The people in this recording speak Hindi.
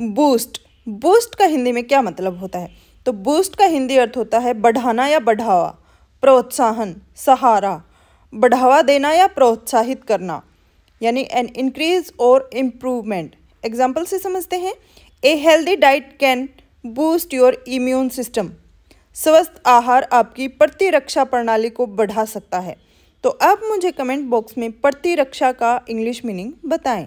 बूस्ट बूस्ट का हिंदी में क्या मतलब होता है तो बूस्ट का हिंदी अर्थ होता है बढ़ाना या बढ़ावा प्रोत्साहन सहारा बढ़ावा देना या प्रोत्साहित करना यानी एन इंक्रीज और इम्प्रूवमेंट एग्जाम्पल से समझते हैं a healthy diet can boost your immune system स्वस्थ आहार आपकी प्रतिरक्षा प्रणाली को बढ़ा सकता है तो आप मुझे कमेंट बॉक्स में प्रतिरक्षा का इंग्लिश मीनिंग बताएं